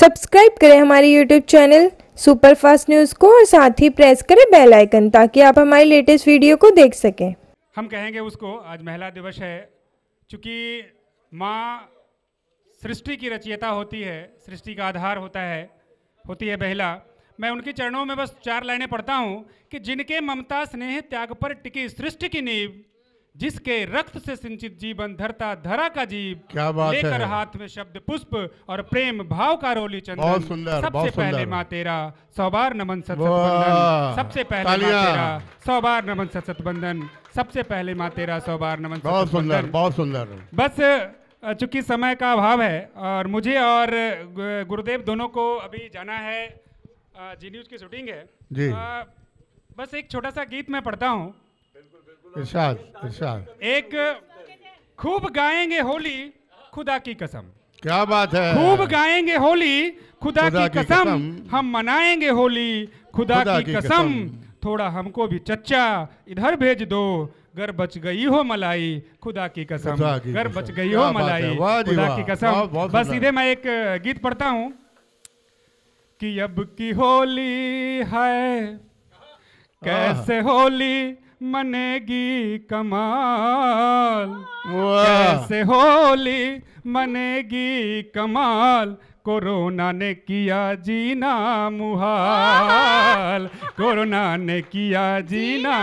Subscribe करें हमारे YouTube channel super fast news को और साथ ही प्रेस करें बेल आइकन ताकि आप हमारी लेटेस्ट वीडियो को देख सकें हम कहेंगे उसको आज महिला दिवस है चूंकि माँ सृष्टि की रचयिता होती है सृष्टि का आधार होता है होती है महिला मैं उनके चरणों में बस चार लाइनें पढ़ता हूँ कि जिनके ममता स्नेह त्याग पर टिकी सृष्टि की नींव जिसके रक्त से सिंचित जीवन धरता धरा का जीव क्या बात लेकर है? हाथ में शब्द पुष्प और प्रेम भाव का रोली चंदन बहुत सुंदर सबसे पहले माँ तेरा सौ बार नमन सत सबसे पहले माँ तेरा सौ बार नमन सत बंधन सबसे पहले माँ तेरा सौ बार नमन बहुत सुंदर बहुत सुंदर बस चूंकि समय का अभाव है और मुझे और गुरुदेव दोनों को अभी जाना है जी न्यूज की शूटिंग है जी बस एक छोटा सा गीत मैं पढ़ता हूँ इरशाद इरशाद एक खूब गाएंगे होली खुदा की कसम क्या बात है खूब गाएंगे होली खुदा, खुदा की, की कसम, कसम हम मनाएंगे होली खुदा, खुदा की, की कसम, कसम थोड़ा हमको भी चच्चा इधर भेज दो घर बच गई हो मलाई खुदा की कसम घर बच गई हो मलाई खुदा की कसम बस सीधे मैं एक गीत पढ़ता हूँ कि अब की होली है कैसे होली मनेगी कमाल कैसे होली मनेगी कमाल कोरोना ने किया जीना मुहाल कोरोना ने किया जीना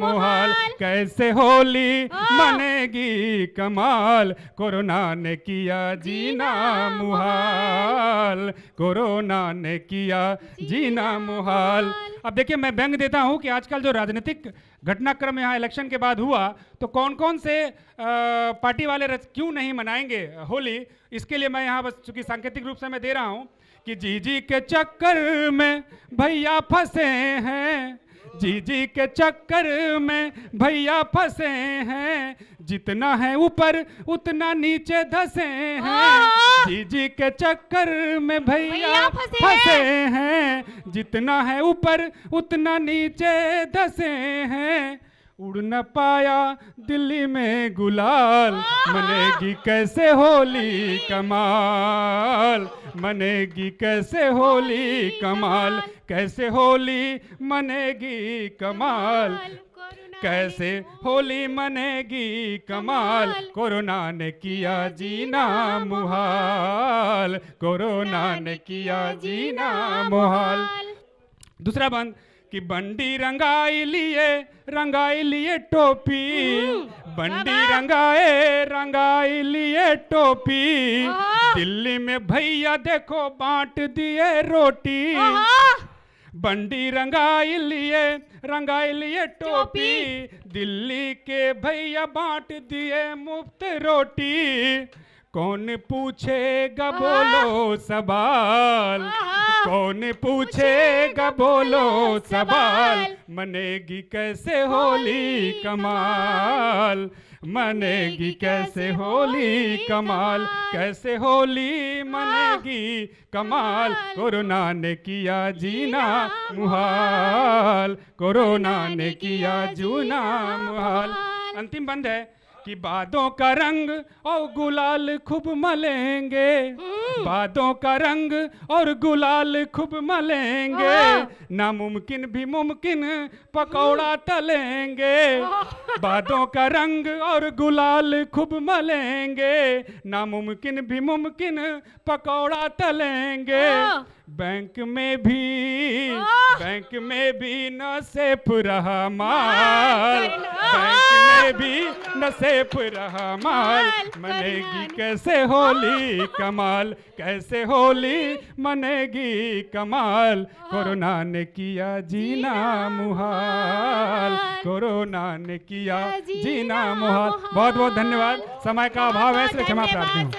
मुहाल कैसे होली मनेगी कमाल कोरोना ने किया जीना मुहाल कोरोना ने किया जीना मुहाल अब देखिए मैं व्यंग देता हूँ कि आजकल जो राजनीतिक घटनाक्रम यहाँ इलेक्शन के बाद हुआ तो कौन कौन से पार्टी वाले क्यों नहीं मनाएंगे होली इसके लिए मैं यहाँ बस चूंकि सांकेतिक रूप से मैं दे रहा हूँ कि जीजी के चक्कर में भैया फंसे हैं जीजी के चक्कर में भैया फंसे हैं जितना है ऊपर उतना नीचे धसे हैं जीजी के चक्कर में भैया फंसे हैं जितना है ऊपर उतना नीचे धसे हैं उड़ न पाया दिल्ली में गुलाल मनेगी कैसे होली कमाल मनेगी कैसे होली कमाल कैसे होली मनेगी कमाल कैसे होली मनेगी कमाल कोरोना ने किया जीना मुहाल कोरोना ने किया जीना मुहाल दूसरा बंद कि बंडी रंगाई लिए रंगाई लिए टोपी बंडी रंगाए रंगाई लिए टोपी दिल्ली में भैया देखो बांट दिए रोटी बंडी रंगाई लिए रंगाई लिए टोपी दिल्ली के भैया बांट दिए मुफ्त रोटी कौन पूछेगा हाँ। बोलो सवाल हाँ, हाँ। कौन पूछेगा बोलो सवाल मनेगी कैसे होली कमाल मनेगी कैसे होली कमाल कैसे होली मनेगी कमाल कोरोना ने किया जीना मुहाल कोरोना ने किया जूना मुहाल अंतिम बंद है कि बादों का रंग और गुलाल खूब मलेंगे हम्म। हाँ। हम्म। हाँ। बादों का रंग और गुलाल खूब मलेंगे नामुमकिन भी मुमकिन पकौड़ा तलेंगे बादों का रंग और गुलाल खूब मलेंगे नामुमकिन भी मुमकिन पकौड़ा तलेंगे बैंक में भी हाँ। बैंक में भी न सेफ रहा माल बैंक में भी हाँ, न सेफ रहा माल मनेगी कैसे होली कमाल कैसे होली मनेगी कमाल कोरोना ने किया जीना मुहाल कोरोना ने किया जीना मुहाल बहुत बहुत धन्यवाद समय का अभाव है इसलिए क्षमा हूँ